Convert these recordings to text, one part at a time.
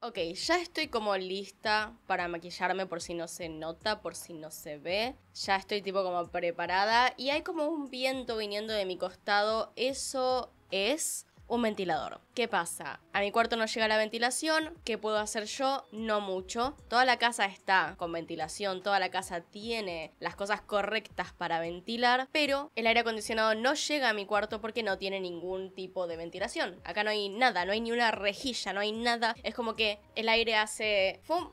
Ok, ya estoy como lista para maquillarme por si no se nota, por si no se ve. Ya estoy tipo como preparada y hay como un viento viniendo de mi costado. Eso es un ventilador. ¿Qué pasa? A mi cuarto no llega la ventilación. ¿Qué puedo hacer yo? No mucho. Toda la casa está con ventilación, toda la casa tiene las cosas correctas para ventilar, pero el aire acondicionado no llega a mi cuarto porque no tiene ningún tipo de ventilación. Acá no hay nada, no hay ni una rejilla, no hay nada. Es como que el aire hace... ¡Fum!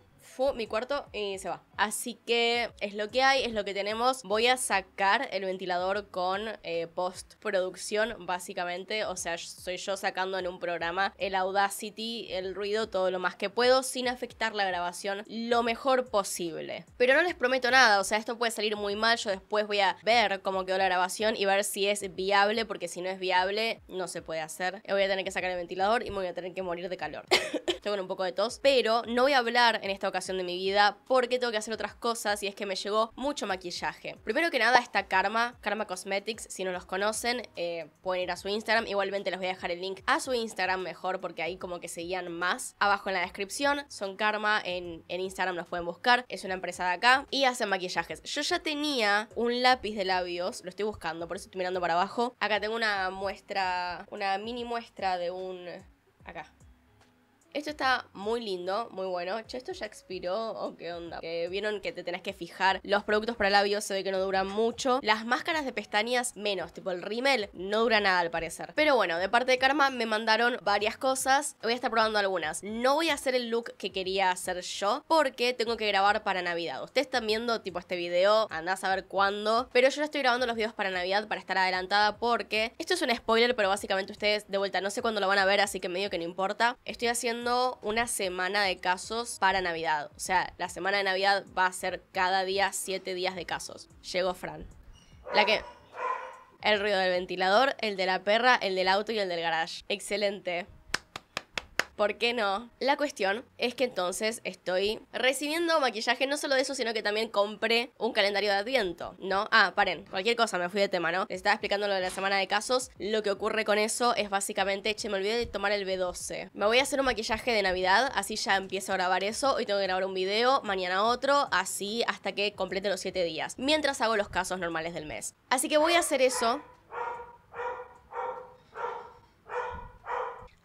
mi cuarto y se va. Así que es lo que hay, es lo que tenemos. Voy a sacar el ventilador con post eh, postproducción, básicamente. O sea, soy yo sacando en un programa el Audacity, el ruido, todo lo más que puedo, sin afectar la grabación lo mejor posible. Pero no les prometo nada, o sea, esto puede salir muy mal. Yo después voy a ver cómo quedó la grabación y ver si es viable, porque si no es viable, no se puede hacer. Voy a tener que sacar el ventilador y me voy a tener que morir de calor. Estoy con un poco de tos, pero no voy a hablar en esta ocasión de mi vida porque tengo que hacer otras cosas y es que me llegó mucho maquillaje. Primero que nada está Karma, Karma Cosmetics, si no los conocen eh, pueden ir a su Instagram, igualmente les voy a dejar el link a su Instagram mejor porque ahí como que seguían más. Abajo en la descripción son Karma, en, en Instagram los pueden buscar, es una empresa de acá y hacen maquillajes. Yo ya tenía un lápiz de labios, lo estoy buscando, por eso estoy mirando para abajo. Acá tengo una muestra, una mini muestra de un... acá esto está muy lindo, muy bueno. ¿esto ya expiró o qué onda? Que vieron que te tenés que fijar. Los productos para labios se ve que no duran mucho. Las máscaras de pestañas, menos. Tipo, el rímel no dura nada al parecer. Pero bueno, de parte de Karma me mandaron varias cosas. Voy a estar probando algunas. No voy a hacer el look que quería hacer yo porque tengo que grabar para Navidad. Ustedes están viendo tipo este video, andás a ver cuándo. Pero yo ya estoy grabando los videos para Navidad para estar adelantada porque... Esto es un spoiler, pero básicamente ustedes, de vuelta, no sé cuándo lo van a ver, así que medio que no importa. Estoy haciendo una semana de casos para Navidad. O sea, la semana de Navidad va a ser cada día 7 días de casos. Llegó Fran. La que... El ruido del ventilador, el de la perra, el del auto y el del garage. Excelente. ¿Por qué no? La cuestión es que entonces estoy recibiendo maquillaje, no solo de eso, sino que también compré un calendario de adviento, ¿no? Ah, paren, cualquier cosa, me fui de tema, ¿no? Les estaba explicando lo de la semana de casos. Lo que ocurre con eso es básicamente, che, me olvidé de tomar el B12. Me voy a hacer un maquillaje de Navidad, así ya empiezo a grabar eso. Hoy tengo que grabar un video, mañana otro, así hasta que complete los 7 días. Mientras hago los casos normales del mes. Así que voy a hacer eso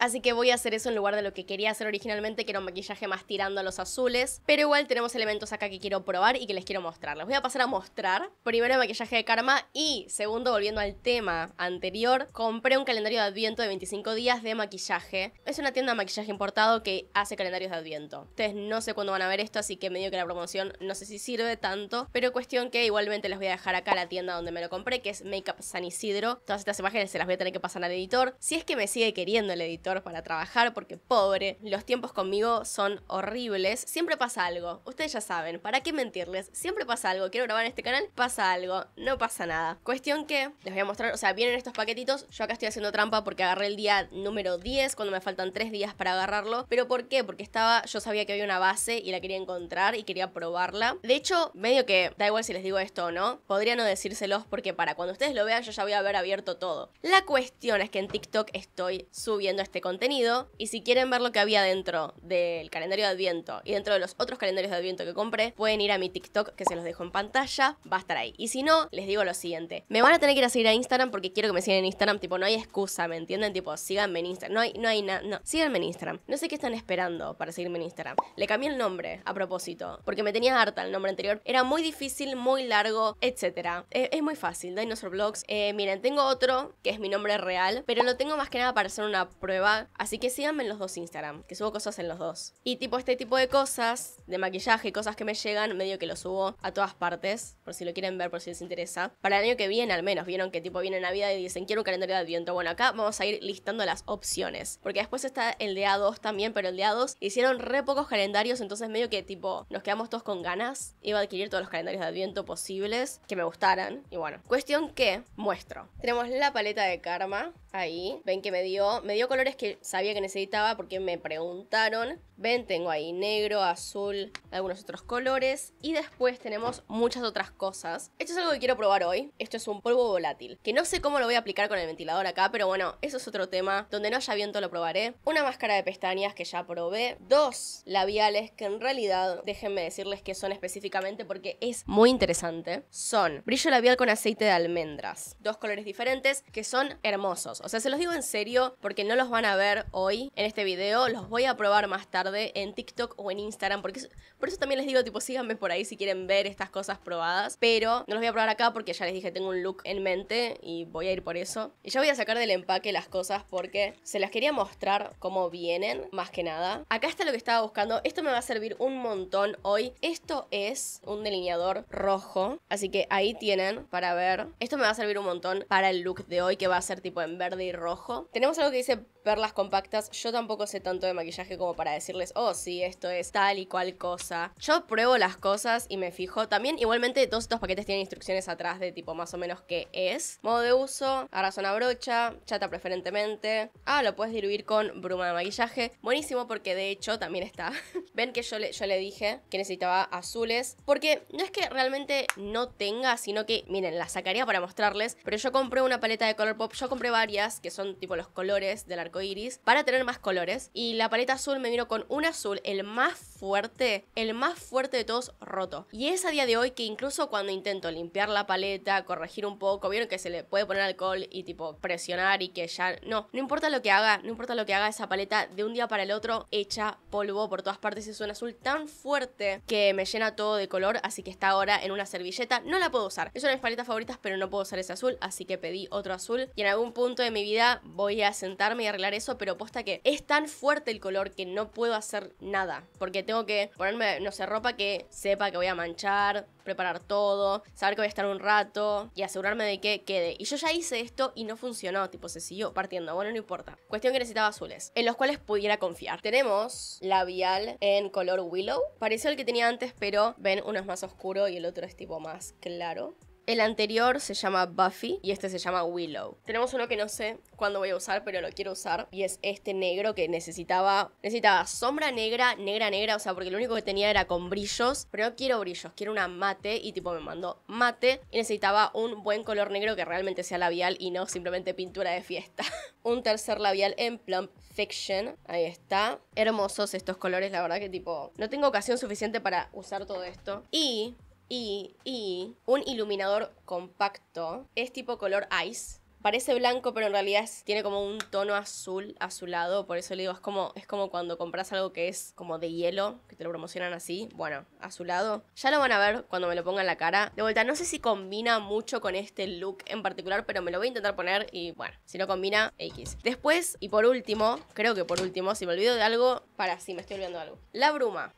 Así que voy a hacer eso en lugar de lo que quería hacer originalmente, que era un maquillaje más tirando a los azules. Pero igual tenemos elementos acá que quiero probar y que les quiero mostrar. Les voy a pasar a mostrar. Primero el maquillaje de Karma y segundo, volviendo al tema anterior, compré un calendario de adviento de 25 días de maquillaje. Es una tienda de maquillaje importado que hace calendarios de adviento. Ustedes no sé cuándo van a ver esto, así que medio que la promoción no sé si sirve tanto. Pero cuestión que igualmente les voy a dejar acá la tienda donde me lo compré, que es Makeup San Isidro. Todas estas imágenes se las voy a tener que pasar al editor. Si es que me sigue queriendo el editor para trabajar porque pobre, los tiempos conmigo son horribles. Siempre pasa algo, ustedes ya saben, ¿para qué mentirles? Siempre pasa algo, quiero grabar en este canal, pasa algo, no pasa nada. Cuestión que les voy a mostrar, o sea, vienen estos paquetitos, yo acá estoy haciendo trampa porque agarré el día número 10 cuando me faltan 3 días para agarrarlo, pero ¿por qué? Porque estaba, yo sabía que había una base y la quería encontrar y quería probarla. De hecho, medio que da igual si les digo esto o no, podría no decírselos porque para cuando ustedes lo vean yo ya voy a haber abierto todo. La cuestión es que en TikTok estoy subiendo este este contenido. Y si quieren ver lo que había dentro del calendario de Adviento y dentro de los otros calendarios de Adviento que compré, pueden ir a mi TikTok que se los dejo en pantalla, va a estar ahí. Y si no, les digo lo siguiente, me van a tener que ir a seguir a Instagram porque quiero que me sigan en Instagram, tipo, no hay excusa, ¿me entienden? Tipo, síganme en Instagram, no hay, no hay nada, no, síganme en Instagram. No sé qué están esperando para seguirme en Instagram. Le cambié el nombre a propósito, porque me tenía harta el nombre anterior, era muy difícil, muy largo, etcétera eh, es muy fácil, Dinosaur Vlogs. Eh, miren, tengo otro que es mi nombre real, pero lo tengo más que nada para hacer una prueba Así que síganme en los dos Instagram, que subo cosas en los dos. Y tipo este tipo de cosas, de maquillaje, cosas que me llegan, medio que lo subo a todas partes, por si lo quieren ver, por si les interesa. Para el año que viene al menos, vieron que tipo viene Navidad y dicen quiero un calendario de adviento. Bueno, acá vamos a ir listando las opciones. Porque después está el de A2 también, pero el de A2 hicieron re pocos calendarios, entonces medio que tipo nos quedamos todos con ganas. Iba a adquirir todos los calendarios de adviento posibles que me gustaran. Y bueno, cuestión que muestro. Tenemos la paleta de karma, ahí. Ven que me dio, me dio colores que sabía que necesitaba porque me preguntaron. Ven, tengo ahí negro, azul, algunos otros colores. Y después tenemos muchas otras cosas. Esto es algo que quiero probar hoy. Esto es un polvo volátil. Que no sé cómo lo voy a aplicar con el ventilador acá, pero bueno, eso es otro tema. Donde no haya viento lo probaré. Una máscara de pestañas que ya probé. Dos labiales que en realidad, déjenme decirles que son específicamente porque es muy interesante. Son brillo labial con aceite de almendras. Dos colores diferentes que son hermosos. O sea, se los digo en serio porque no los van a ver hoy en este video. Los voy a probar más tarde en TikTok o en Instagram. Porque, por eso también les digo, tipo, síganme por ahí si quieren ver estas cosas probadas. Pero no los voy a probar acá porque ya les dije, tengo un look en mente y voy a ir por eso. Y ya voy a sacar del empaque las cosas porque se las quería mostrar cómo vienen, más que nada. Acá está lo que estaba buscando. Esto me va a servir un montón hoy. Esto es un delineador rojo. Así que ahí tienen para ver. Esto me va a servir un montón para el look de hoy que va a ser tipo en verde de rojo. Tenemos algo que dice perlas compactas. Yo tampoco sé tanto de maquillaje como para decirles, oh, sí, esto es tal y cual cosa. Yo pruebo las cosas y me fijo. También, igualmente, todos estos paquetes tienen instrucciones atrás de tipo más o menos qué es. Modo de uso, razón una brocha, chata preferentemente. Ah, lo puedes diluir con bruma de maquillaje. Buenísimo porque de hecho también está. Ven que yo le, yo le dije que necesitaba azules. Porque no es que realmente no tenga, sino que, miren, la sacaría para mostrarles. Pero yo compré una paleta de Colourpop. Yo compré varias que son tipo los colores de la iris para tener más colores. Y la paleta azul me vino con un azul, el más fuerte, el más fuerte de todos, roto. Y es a día de hoy que incluso cuando intento limpiar la paleta, corregir un poco, vieron que se le puede poner alcohol y tipo presionar y que ya. No, no importa lo que haga, no importa lo que haga esa paleta, de un día para el otro echa polvo por todas partes. Es un azul tan fuerte que me llena todo de color, así que está ahora en una servilleta. No la puedo usar. Es una de mis paletas favoritas, pero no puedo usar ese azul, así que pedí otro azul. Y en algún punto de mi vida voy a sentarme y eso, pero posta que es tan fuerte el color que no puedo hacer nada. Porque tengo que ponerme, no sé, ropa que sepa que voy a manchar, preparar todo, saber que voy a estar un rato y asegurarme de que quede. Y yo ya hice esto y no funcionó, tipo se siguió partiendo, bueno, no importa. Cuestión que necesitaba azules, en los cuales pudiera confiar. Tenemos labial en color Willow, pareció el que tenía antes, pero ven, uno es más oscuro y el otro es tipo más claro. El anterior se llama Buffy y este se llama Willow. Tenemos uno que no sé cuándo voy a usar, pero lo quiero usar. Y es este negro que necesitaba. Necesitaba sombra negra, negra, negra. O sea, porque lo único que tenía era con brillos. Pero no quiero brillos, quiero una mate. Y tipo me mandó mate. Y necesitaba un buen color negro que realmente sea labial y no simplemente pintura de fiesta. un tercer labial en Plump Fiction. Ahí está. Hermosos estos colores, la verdad que tipo. No tengo ocasión suficiente para usar todo esto. Y y, un iluminador compacto es tipo color ice. Parece blanco, pero en realidad tiene como un tono azul azulado. Por eso le digo, es como, es como cuando compras algo que es como de hielo, que te lo promocionan así. Bueno, azulado. Ya lo van a ver cuando me lo ponga en la cara. De vuelta, no sé si combina mucho con este look en particular, pero me lo voy a intentar poner y bueno, si no combina, X. Después, y por último, creo que por último, si me olvido de algo, para si me estoy olvidando de algo. La bruma.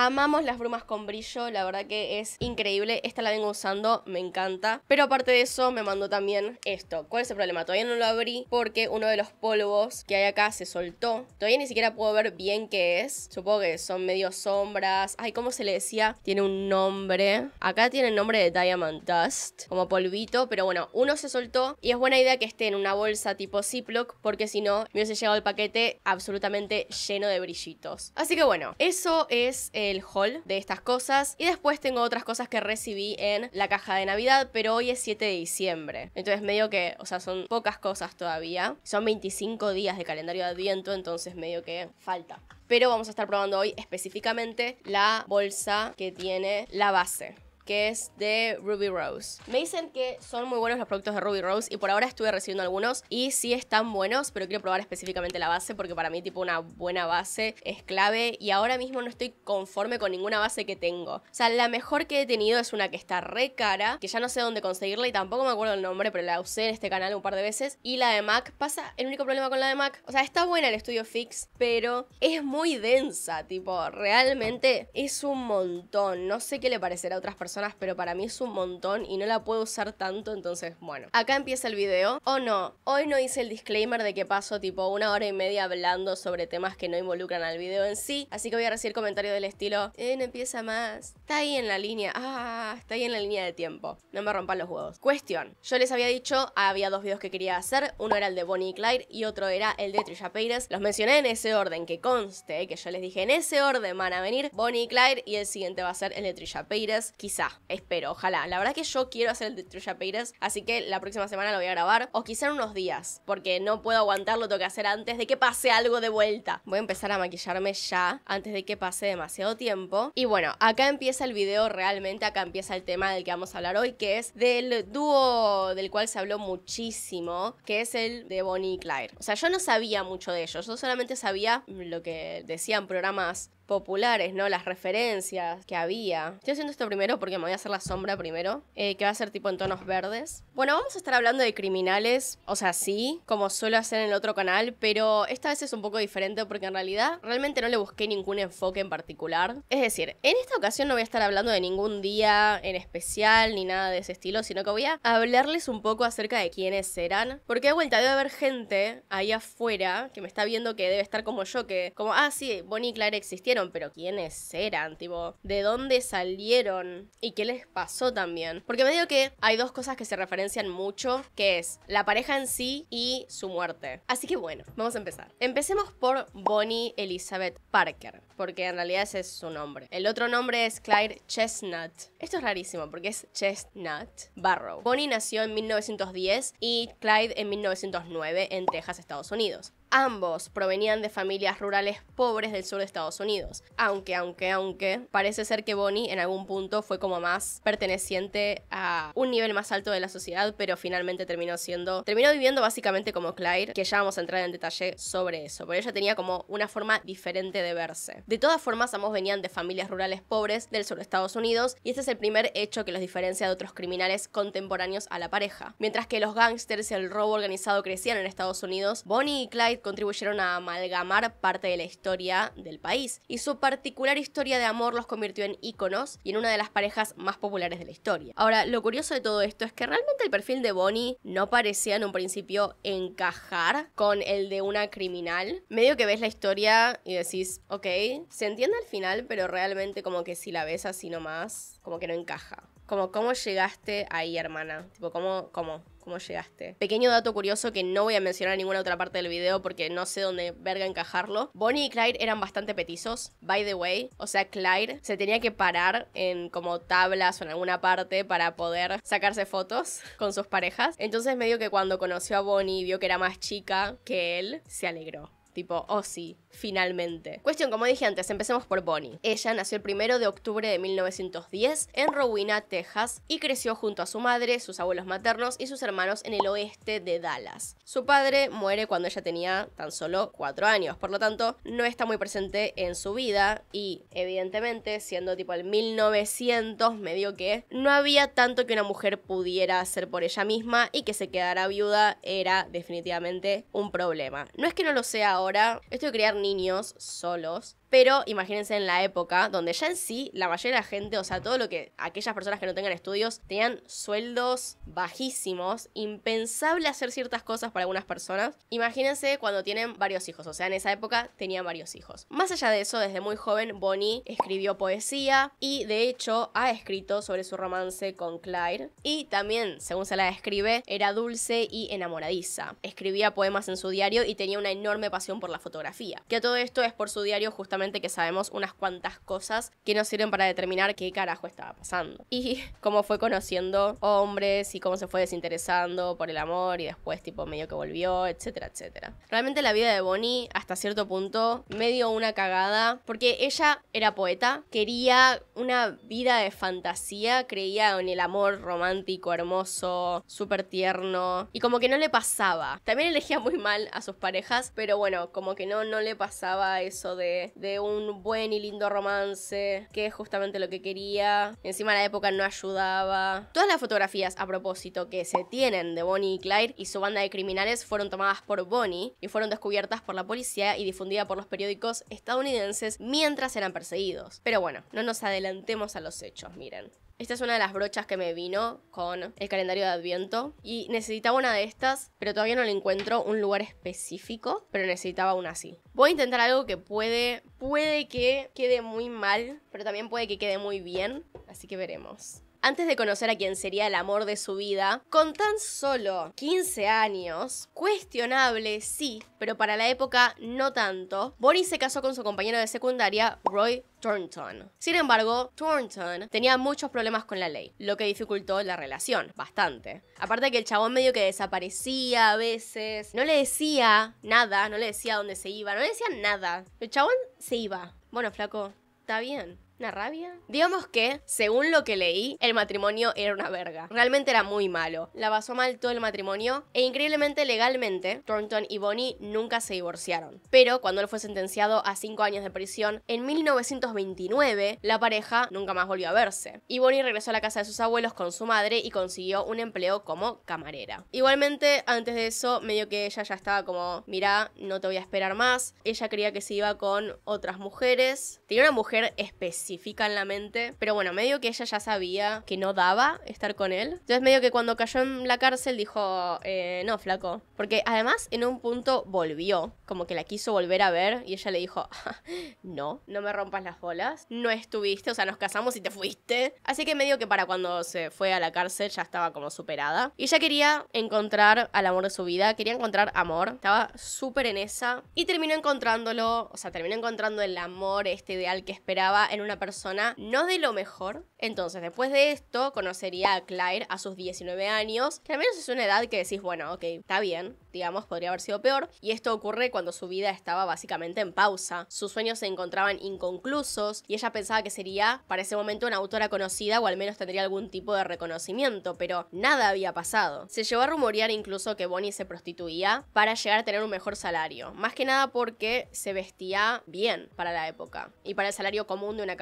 Amamos las brumas con brillo, la verdad que es increíble. Esta la vengo usando, me encanta. Pero aparte de eso, me mandó también esto. ¿Cuál es el problema? Todavía no lo abrí porque uno de los polvos que hay acá se soltó. Todavía ni siquiera puedo ver bien qué es. Supongo que son medio sombras. Ay, ¿cómo se le decía? Tiene un nombre. Acá tiene el nombre de Diamond Dust, como polvito. Pero bueno, uno se soltó y es buena idea que esté en una bolsa tipo Ziploc porque si no, me hubiese llegado el paquete absolutamente lleno de brillitos. Así que bueno, eso es... Eh, el haul de estas cosas. Y después tengo otras cosas que recibí en la caja de Navidad, pero hoy es 7 de diciembre. Entonces medio que, o sea, son pocas cosas todavía. Son 25 días de calendario de adviento, entonces medio que falta. Pero vamos a estar probando hoy específicamente la bolsa que tiene la base que es de Ruby Rose. Me dicen que son muy buenos los productos de Ruby Rose y por ahora estuve recibiendo algunos y sí están buenos, pero quiero probar específicamente la base porque para mí tipo una buena base es clave y ahora mismo no estoy conforme con ninguna base que tengo. O sea, la mejor que he tenido es una que está re cara, que ya no sé dónde conseguirla y tampoco me acuerdo el nombre, pero la usé en este canal un par de veces y la de Mac pasa el único problema con la de Mac, o sea, está buena el estudio fix, pero es muy densa, tipo, realmente es un montón, no sé qué le parecerá a otras personas pero para mí es un montón y no la puedo usar tanto, entonces bueno. Acá empieza el video. O no, hoy no hice el disclaimer de que paso tipo una hora y media hablando sobre temas que no involucran al video en sí, así que voy a recibir comentarios del estilo, eh, no empieza más, está ahí en la línea, ah, está ahí en la línea de tiempo, no me rompan los huevos. Cuestión, yo les había dicho, había dos videos que quería hacer, uno era el de Bonnie y Clyde y otro era el de Trisha Paytas, los mencioné en ese orden, que conste, que yo les dije en ese orden van a venir Bonnie y Clyde y el siguiente va a ser el de Trisha Paytas, quizá Ah, espero, ojalá. La verdad es que yo quiero hacer el de Trisha Peiras, así que la próxima semana lo voy a grabar, o quizá en unos días, porque no puedo aguantarlo, tengo que hacer antes de que pase algo de vuelta. Voy a empezar a maquillarme ya, antes de que pase demasiado tiempo. Y bueno, acá empieza el video realmente, acá empieza el tema del que vamos a hablar hoy, que es del dúo del cual se habló muchísimo, que es el de Bonnie y Clyde. O sea, yo no sabía mucho de ellos, yo solamente sabía lo que decían programas populares, ¿no? Las referencias que había. Estoy haciendo esto primero porque me voy a hacer la sombra primero, eh, que va a ser tipo en tonos verdes. Bueno, vamos a estar hablando de criminales, o sea, sí, como suelo hacer en el otro canal, pero esta vez es un poco diferente porque en realidad realmente no le busqué ningún enfoque en particular. Es decir, en esta ocasión no voy a estar hablando de ningún día en especial ni nada de ese estilo, sino que voy a hablarles un poco acerca de quiénes eran, porque de vuelta debe haber gente ahí afuera que me está viendo que debe estar como yo, que como, ah, sí, Bonnie y Clara existieron pero quiénes eran, tipo, de dónde salieron y qué les pasó también. Porque me digo que hay dos cosas que se referencian mucho, que es la pareja en sí y su muerte. Así que bueno, vamos a empezar. Empecemos por Bonnie Elizabeth Parker, porque en realidad ese es su nombre. El otro nombre es Clyde Chestnut. Esto es rarísimo porque es Chestnut Barrow. Bonnie nació en 1910 y Clyde en 1909 en Texas, Estados Unidos. Ambos provenían de familias rurales pobres del sur de Estados Unidos. Aunque, aunque, aunque, parece ser que Bonnie en algún punto fue como más perteneciente a un nivel más alto de la sociedad, pero finalmente terminó siendo, terminó viviendo básicamente como Clyde que ya vamos a entrar en detalle sobre eso, pero ella tenía como una forma diferente de verse. De todas formas, ambos venían de familias rurales pobres del sur de Estados Unidos, y este es el primer hecho que los diferencia de otros criminales contemporáneos a la pareja. Mientras que los gángsters y el robo organizado crecían en Estados Unidos, Bonnie y Clyde contribuyeron a amalgamar parte de la historia del país. Y su particular historia de amor los convirtió en íconos y en una de las parejas más populares de la historia. Ahora, lo curioso de todo esto es que realmente el perfil de Bonnie no parecía en un principio encajar con el de una criminal. Medio que ves la historia y decís, ok, se entiende al final, pero realmente como que si la ves así nomás, como que no encaja. Como, ¿cómo llegaste ahí, hermana? Tipo, ¿cómo? ¿Cómo? cómo llegaste. Pequeño dato curioso que no voy a mencionar en ninguna otra parte del video porque no sé dónde verga encajarlo. Bonnie y Clyde eran bastante petizos, by the way. O sea, Clyde se tenía que parar en como tablas o en alguna parte para poder sacarse fotos con sus parejas. Entonces medio que cuando conoció a Bonnie y vio que era más chica que él, se alegró. Tipo, oh sí, finalmente. Cuestión, como dije antes, empecemos por Bonnie. Ella nació el primero de octubre de 1910 en Rowena, Texas, y creció junto a su madre, sus abuelos maternos y sus hermanos en el oeste de Dallas. Su padre muere cuando ella tenía tan solo 4 años, por lo tanto, no está muy presente en su vida y, evidentemente, siendo tipo el 1900, medio que no había tanto que una mujer pudiera hacer por ella misma y que se quedara viuda era definitivamente un problema. No es que no lo sea ahora, esto de crear niños solos pero imagínense en la época donde ya en sí la mayoría de la gente, o sea, todo lo que aquellas personas que no tengan estudios tenían sueldos bajísimos, impensable hacer ciertas cosas para algunas personas. Imagínense cuando tienen varios hijos, o sea, en esa época tenían varios hijos. Más allá de eso, desde muy joven Bonnie escribió poesía y de hecho ha escrito sobre su romance con Claire y también, según se la describe, era dulce y enamoradiza. Escribía poemas en su diario y tenía una enorme pasión por la fotografía, que todo esto es por su diario justamente que sabemos unas cuantas cosas que nos sirven para determinar qué carajo estaba pasando. Y cómo fue conociendo hombres y cómo se fue desinteresando por el amor y después tipo medio que volvió, etcétera, etcétera. Realmente la vida de Bonnie hasta cierto punto medio una cagada porque ella era poeta, quería una vida de fantasía, creía en el amor romántico, hermoso, súper tierno y como que no le pasaba. También elegía muy mal a sus parejas, pero bueno, como que no, no le pasaba eso de un buen y lindo romance, que es justamente lo que quería. Encima la época no ayudaba. Todas las fotografías a propósito que se tienen de Bonnie y Clyde y su banda de criminales fueron tomadas por Bonnie y fueron descubiertas por la policía y difundidas por los periódicos estadounidenses mientras eran perseguidos. Pero bueno, no nos adelantemos a los hechos, miren. Esta es una de las brochas que me vino con el calendario de Adviento. Y necesitaba una de estas, pero todavía no le encuentro un lugar específico, pero necesitaba una así. Voy a intentar algo que puede, puede que quede muy mal, pero también puede que quede muy bien. Así que veremos. Antes de conocer a quien sería el amor de su vida, con tan solo 15 años, cuestionable sí, pero para la época no tanto, Bonnie se casó con su compañero de secundaria, Roy Thornton. Sin embargo, Thornton tenía muchos problemas con la ley, lo que dificultó la relación, bastante. Aparte de que el chabón medio que desaparecía a veces, no le decía nada, no le decía dónde se iba, no le decía nada. El chabón se iba. Bueno, flaco, está bien. ¿Una rabia? Digamos que, según lo que leí, el matrimonio era una verga. Realmente era muy malo. La pasó mal todo el matrimonio e increíblemente legalmente, Thornton y Bonnie nunca se divorciaron. Pero cuando él fue sentenciado a 5 años de prisión, en 1929, la pareja nunca más volvió a verse. Y Bonnie regresó a la casa de sus abuelos con su madre y consiguió un empleo como camarera. Igualmente, antes de eso, medio que ella ya estaba como, Mira, no te voy a esperar más. Ella creía que se iba con otras mujeres. Tenía una mujer especial en la mente. Pero bueno, medio que ella ya sabía que no daba estar con él. Entonces medio que cuando cayó en la cárcel dijo, eh, no, flaco. Porque además en un punto volvió, como que la quiso volver a ver y ella le dijo, no, no me rompas las bolas, no estuviste, o sea, nos casamos y te fuiste. Así que medio que para cuando se fue a la cárcel ya estaba como superada. Y ella quería encontrar al amor de su vida, quería encontrar amor, estaba súper en esa. Y terminó encontrándolo, o sea, terminó encontrando el amor, este ideal que esperaba en una persona no de lo mejor. Entonces, después de esto, conocería a Claire a sus 19 años, que al menos es una edad que decís, bueno, ok, está bien, digamos, podría haber sido peor. Y esto ocurre cuando su vida estaba básicamente en pausa. Sus sueños se encontraban inconclusos y ella pensaba que sería para ese momento una autora conocida o al menos tendría algún tipo de reconocimiento, pero nada había pasado. Se llevó a rumorear incluso que Bonnie se prostituía para llegar a tener un mejor salario, más que nada porque se vestía bien para la época y para el salario común de una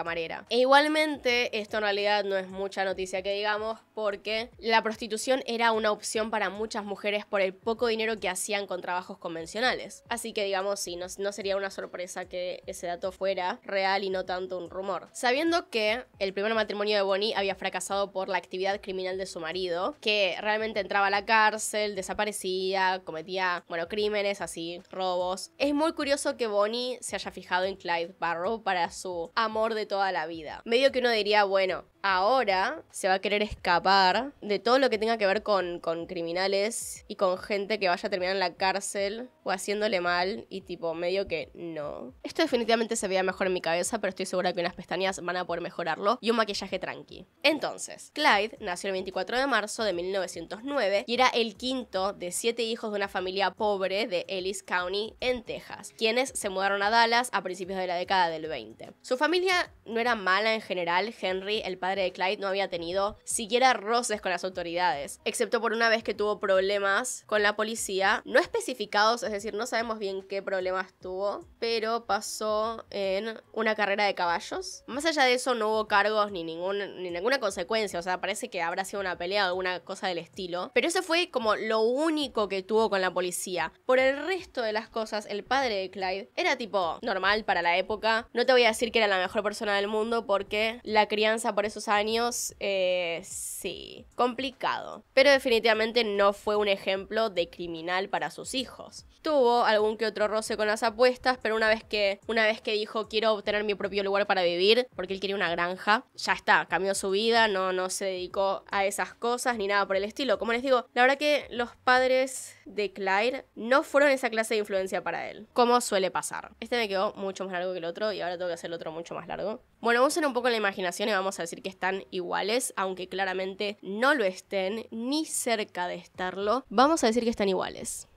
e igualmente, esto en realidad no es mucha noticia que digamos, porque la prostitución era una opción para muchas mujeres por el poco dinero que hacían con trabajos convencionales. Así que digamos, sí, no, sería una sorpresa que ese dato fuera real y no tanto un rumor. Sabiendo que el primer matrimonio de Bonnie había fracasado por la actividad criminal de su marido, que realmente entraba a la cárcel, desaparecía, cometía, bueno, crímenes así, robos. Es muy curioso que Bonnie se haya fijado en Clyde Barrow para su amor de todo toda la vida. Medio que uno diría, bueno, ahora se va a querer escapar de todo lo que tenga que ver con, criminales y con gente que vaya a terminar en la cárcel o haciéndole mal y tipo medio que no. Esto definitivamente se veía mejor en mi cabeza, pero estoy segura que unas pestañas van a poder mejorarlo y un maquillaje tranqui. Entonces, Clyde nació el 24 de marzo de 1909 y era el quinto de siete hijos de una familia pobre de Ellis County en Texas, quienes se mudaron a Dallas a principios de la década del 20. Su familia no era mala en general, Henry, el padre de Clyde no había tenido siquiera roces con las autoridades, excepto por una vez que tuvo problemas con la policía, no especificados, es decir, no sabemos bien qué problemas tuvo, pero pasó en una carrera de caballos. Más allá de eso no hubo cargos ni, ni ninguna consecuencia, o sea, parece que habrá sido una pelea o alguna cosa del estilo, pero eso fue como lo único que tuvo con la policía. Por el resto de las cosas, el padre de Clyde era tipo normal para la época, no te voy a decir que era la mejor persona del mundo porque la crianza por eso esos años eh, complicado. Pero definitivamente no fue un ejemplo de criminal para sus hijos. Tuvo algún que otro roce con las apuestas, pero una vez que, una vez que dijo quiero obtener mi propio lugar para vivir, porque él quería una granja, ya está, cambió su vida, no, no se dedicó a esas cosas ni nada por el estilo. Como les digo, la verdad que los padres de Claire no fueron esa clase de influencia para él, como suele pasar. Este me quedó mucho más largo que el otro y ahora tengo que hacer el otro mucho más largo. Bueno, vamos usen un poco la imaginación y vamos a decir que están iguales, aunque claramente no lo estén ni cerca de estarlo, vamos a decir que están iguales.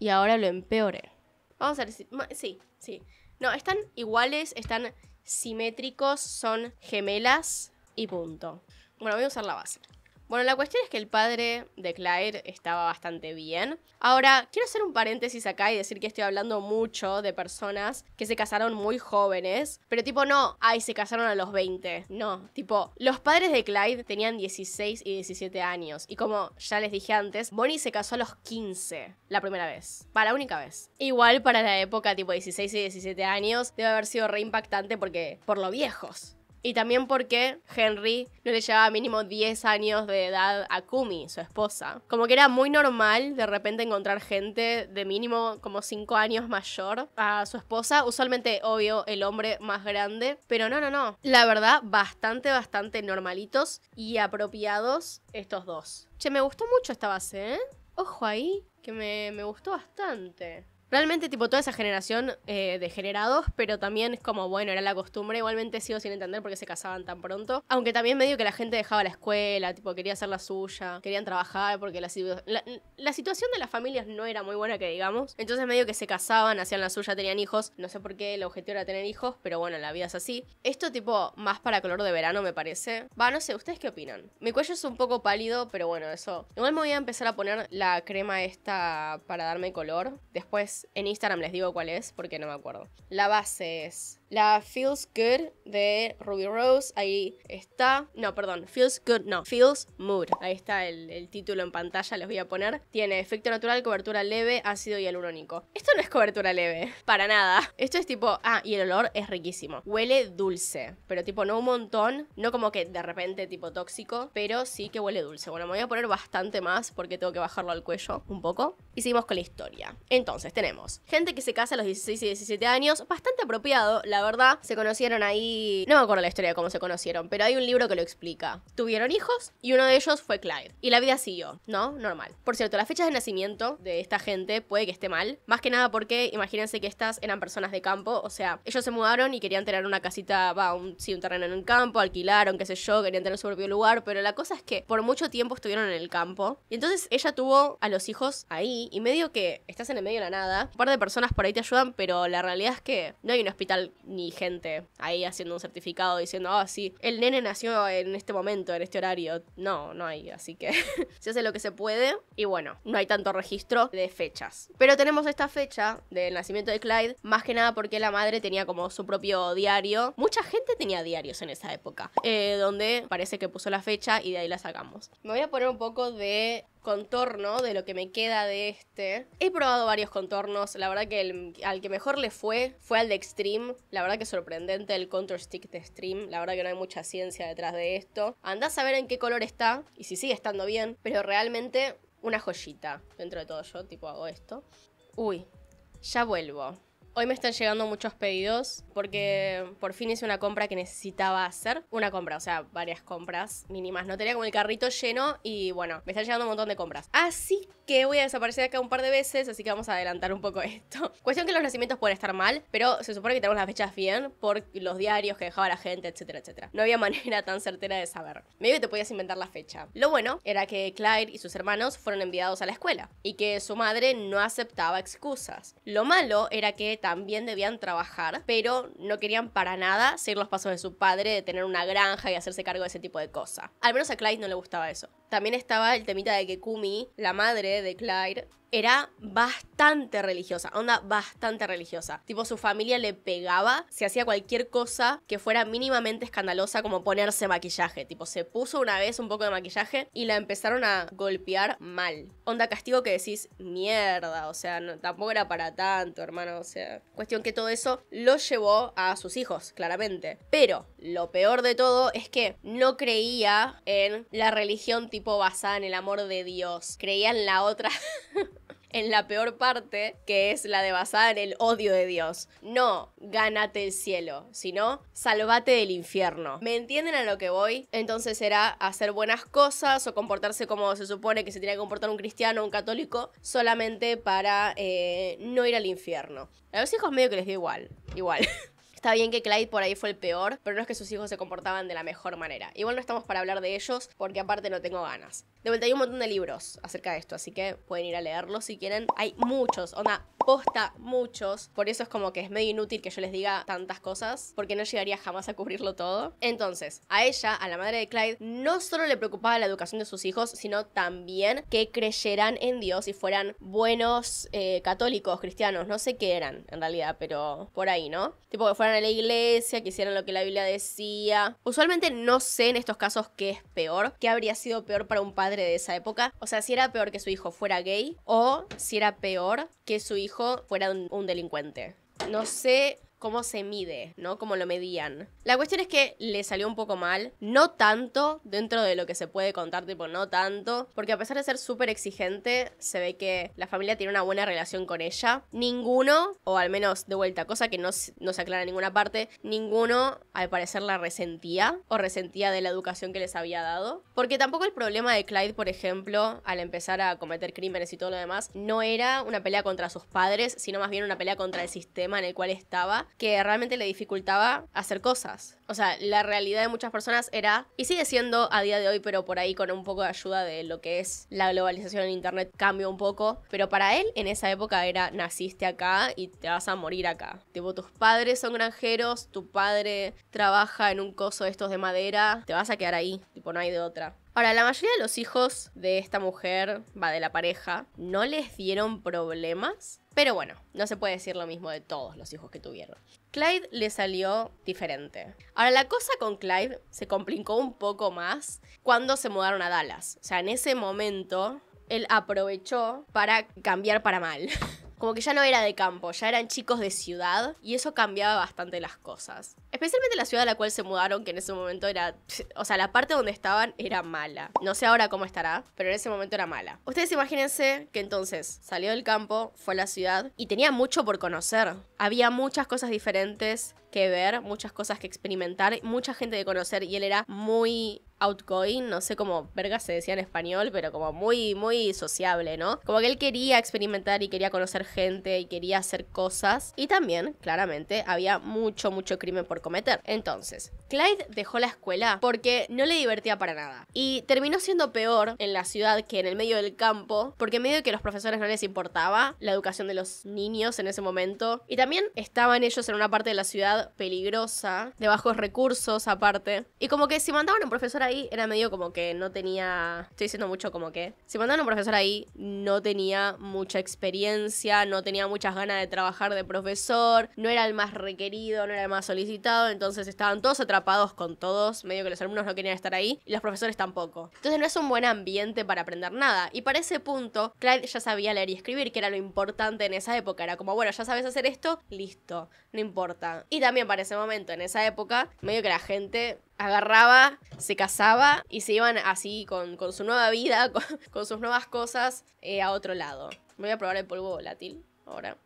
Y ahora lo empeore Vamos a decir, sí, sí. No, están iguales, están simétricos, son gemelas y punto. Bueno, voy a usar la base. Bueno, la cuestión es que el padre de Clyde estaba bastante bien. Ahora, quiero hacer un paréntesis acá y decir que estoy hablando mucho de personas que se casaron muy jóvenes, pero tipo no, ay, se casaron a los 20. No, tipo, los padres de Clyde tenían 16 y 17 años y como ya les dije antes, Bonnie se casó a los 15 la primera vez, para la única vez. Igual para la época tipo 16 y 17 años debe haber sido re impactante porque por lo viejos. Y también porque Henry no le llevaba mínimo 10 años de edad a Kumi, su esposa. Como que era muy normal de repente encontrar gente de mínimo como 5 años mayor a su esposa. Usualmente, obvio, el hombre más grande. Pero no, no, no. La verdad, bastante, bastante normalitos y apropiados estos dos. Che, me gustó mucho esta base, ¿eh? Ojo ahí, que me, gustó bastante. Realmente, tipo, toda esa generación eh, de generados, pero también es como, bueno, era la costumbre. Igualmente sigo sin entender por qué se casaban tan pronto. Aunque también medio que la gente dejaba la escuela, tipo, quería hacer la suya, querían trabajar, porque la, la, la situación de las familias no era muy buena, que digamos. Entonces medio que se casaban, hacían la suya, tenían hijos. No sé por qué el objetivo era tener hijos, pero bueno, la vida es así. Esto, tipo, más para color de verano, me parece. Va, no sé, ¿ustedes qué opinan? Mi cuello es un poco pálido, pero bueno, eso. Igual me voy a empezar a poner la crema esta para darme color. Después en Instagram les digo cuál es porque no me acuerdo. La base es la Feels Good de Ruby Rose, ahí está. No, perdón, Feels Good, no, Feels Mood. Ahí está el, título en pantalla, los voy a poner. Tiene efecto natural, cobertura leve, ácido hialurónico. Esto no es cobertura leve, para nada. Esto es tipo, ah, y el olor es riquísimo. Huele dulce, pero tipo no un montón, no como que de repente tipo tóxico, pero sí que huele dulce. Bueno, me voy a poner bastante más porque tengo que bajarlo al cuello un poco. Y seguimos con la historia. Entonces, tenemos gente que se casa a los 16 y 17 años, bastante apropiado la verdad. Se conocieron ahí, no me acuerdo la historia de cómo se conocieron, pero hay un libro que lo explica. Tuvieron hijos y uno de ellos fue Clyde. Y la vida siguió, ¿no? Normal. Por cierto, las fechas de nacimiento de esta gente puede que esté mal. Más que nada porque imagínense que estas eran personas de campo, o sea, ellos se mudaron y querían tener una casita, va, un, sí, un terreno en un campo, alquilaron, qué sé yo, querían tener su propio lugar, pero la cosa es que por mucho tiempo estuvieron en el campo. Y entonces ella tuvo a los hijos ahí y medio que estás en el medio de la nada. Un par de personas por ahí te ayudan, pero la realidad es que no hay un hospital ni gente ahí haciendo un certificado diciendo, ah, sí, el nene nació en este momento, en este horario. No, no hay, así que se hace lo que se puede y bueno, no hay tanto registro de fechas. Pero tenemos esta fecha del nacimiento de Clyde, más que nada porque la madre tenía como su propio diario. Mucha gente tenía diarios en esa época, eh, donde parece que puso la fecha y de ahí la sacamos. Me voy a poner un poco de contorno de lo que me queda de este. He probado varios contornos, la verdad que al que mejor le fue fue al de Extreme, la verdad que sorprendente el contour stick de Extreme, la verdad que no hay mucha ciencia detrás de esto. Andás a ver en qué color está y si sigue estando bien, pero realmente una joyita dentro de todo yo, tipo hago esto. Uy, ya vuelvo. Hoy me están llegando muchos pedidos porque por fin hice una compra que necesitaba hacer. Una compra, o sea, varias compras mínimas. No tenía como el carrito lleno y bueno, me están llegando un montón de compras. Así que voy a desaparecer acá un par de veces, así que vamos a adelantar un poco esto. Cuestión que los nacimientos pueden estar mal, pero se supone que tenemos las fechas bien por los diarios que dejaba la gente, etcétera, etcétera. No había manera tan certera de saber. Medio que te podías inventar la fecha. Lo bueno era que Clyde y sus hermanos fueron enviados a la escuela y que su madre no aceptaba excusas. Lo malo era que también debían trabajar, pero no querían para nada seguir los pasos de su padre de tener una granja y hacerse cargo de ese tipo de cosas. Al menos a Clyde no le gustaba eso también estaba el temita de que Kumi, la madre de Clyde, era bastante religiosa, onda bastante religiosa. Tipo, su familia le pegaba si hacía cualquier cosa que fuera mínimamente escandalosa, como ponerse maquillaje. Tipo, se puso una vez un poco de maquillaje y la empezaron a golpear mal. Onda castigo que decís, mierda, o sea, tampoco era para tanto, hermano, o sea. Cuestión que todo eso lo llevó a sus hijos, claramente. Pero lo peor de todo es que no creía en la religión tipo basada en el amor de Dios. Creía en la otra. en la peor parte, que es la de basada en el odio de Dios. No, gánate el cielo, sino salvate del infierno. ¿Me entienden a lo que voy? Entonces era hacer buenas cosas o comportarse como se supone que se tiene que comportar un cristiano o un católico, solamente para eh, no ir al infierno. A los hijos medio que les dio igual, igual. Está bien que Clyde por ahí fue el peor, pero no es que sus hijos se comportaban de la mejor manera. Igual no estamos para hablar de ellos porque aparte no tengo ganas. De vuelta, hay un montón de libros acerca de esto, así que pueden ir a leerlos si quieren. Hay muchos, onda, posta muchos. Por eso es como que es medio inútil que yo les diga tantas cosas, porque no llegaría jamás a cubrirlo todo. Entonces, a ella, a la madre de Clyde, no solo le preocupaba la educación de sus hijos, sino también que creyeran en Dios y fueran buenos eh, católicos, cristianos, no sé qué eran en realidad, pero por ahí, ¿no? Tipo que fueran a la iglesia, que hicieran lo que la Biblia decía. Usualmente no sé en estos casos qué es peor, qué habría sido peor para un padre de esa época. O sea, si era peor que su hijo fuera gay o si era peor que su hijo fuera un delincuente. No sé cómo se mide, ¿no? Cómo lo medían. La cuestión es que le salió un poco mal, no tanto dentro de lo que se puede contar, tipo, no tanto, porque a pesar de ser súper exigente, se ve que la familia tiene una buena relación con ella. Ninguno, o al menos de vuelta, cosa que no, no se aclara en ninguna parte, ninguno al parecer la resentía o resentía de la educación que les había dado. Porque tampoco el problema de Clyde, por ejemplo, al empezar a cometer crímenes y todo lo demás, no era una pelea contra sus padres, sino más bien una pelea contra el sistema en el cual estaba que realmente le dificultaba hacer cosas. O sea, la realidad de muchas personas era, y sigue siendo a día de hoy, pero por ahí con un poco de ayuda de lo que es la globalización en Internet cambia un poco, pero para él en esa época era, naciste acá y te vas a morir acá. Tipo, tus padres son granjeros, tu padre trabaja en un coso de estos de madera, te vas a quedar ahí, tipo, no hay de otra. Ahora, la mayoría de los hijos de esta mujer, va de la pareja, no les dieron problemas pero bueno, no se puede decir lo mismo de todos los hijos que tuvieron. Clyde le salió diferente. Ahora, la cosa con Clyde se complicó un poco más cuando se mudaron a Dallas. O sea, en ese momento, él aprovechó para cambiar para mal. como que ya no era de campo, ya eran chicos de ciudad y eso cambiaba bastante las cosas. Especialmente la ciudad a la cual se mudaron, que en ese momento era, o sea, la parte donde estaban era mala. No sé ahora cómo estará, pero en ese momento era mala. Ustedes imagínense que entonces salió del campo, fue a la ciudad y tenía mucho por conocer. Había muchas cosas diferentes que ver, muchas cosas que experimentar, mucha gente de conocer y él era muy outgoing, no sé cómo verga se decía en español, pero como muy, muy sociable, ¿no? Como que él quería experimentar y quería conocer gente y quería hacer cosas. Y también, claramente, había mucho, mucho crimen por cometer. Entonces, Clyde dejó la escuela porque no le divertía para nada. Y terminó siendo peor en la ciudad que en el medio del campo, porque en medio de que los profesores no les importaba la educación de los niños en ese momento. Y también estaban ellos en una parte de la ciudad peligrosa, de bajos recursos aparte. Y como que si mandaban a un profesor ahí, era medio como que no tenía. Estoy diciendo mucho como que. Si mandaban un profesor ahí, no tenía mucha experiencia, no tenía muchas ganas de trabajar de profesor, no era el más requerido, no era el más solicitado. Entonces estaban todos atrapados con todos, medio que los alumnos no querían estar ahí y los profesores tampoco. Entonces no es un buen ambiente para aprender nada. Y para ese punto, Clyde ya sabía leer y escribir, que era lo importante en esa época. Era como, bueno, ya sabes hacer esto, listo, no importa. Y también para ese momento, en esa época, medio que la gente agarraba, se casaba y se iban así con, su nueva vida, con, sus nuevas cosas eh, a otro lado. Voy a probar el polvo volátil ahora.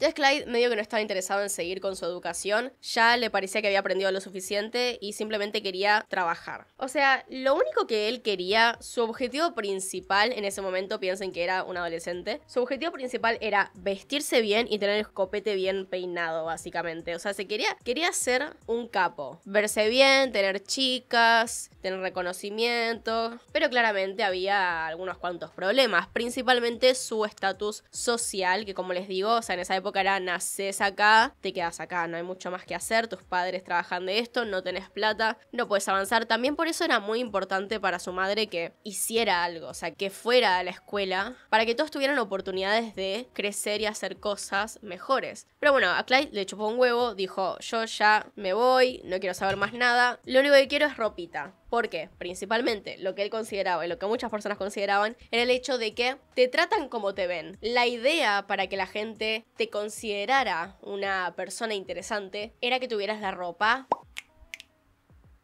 Entonces Clyde medio que no estaba interesado en seguir con su educación, ya le parecía que había aprendido lo suficiente y simplemente quería trabajar. O sea, lo único que él quería, su objetivo principal en ese momento, piensen que era un adolescente, su objetivo principal era vestirse bien y tener el escopete bien peinado, básicamente. O sea, se quería, quería ser un capo, verse bien, tener chicas, tener reconocimiento, pero claramente había algunos cuantos problemas, principalmente su estatus social, que como les digo, o sea, en esa época Cara, naces acá, te quedas acá, no hay mucho más que hacer, tus padres trabajan de esto, no tenés plata, no puedes avanzar. También por eso era muy importante para su madre que hiciera algo, o sea, que fuera a la escuela, para que todos tuvieran oportunidades de crecer y hacer cosas mejores. Pero bueno, a Clyde le chupó un huevo, dijo, yo ya me voy, no quiero saber más nada, lo único que quiero es ropita. Porque principalmente lo que él consideraba y lo que muchas personas consideraban era el hecho de que te tratan como te ven. La idea para que la gente te considerara una persona interesante era que tuvieras la ropa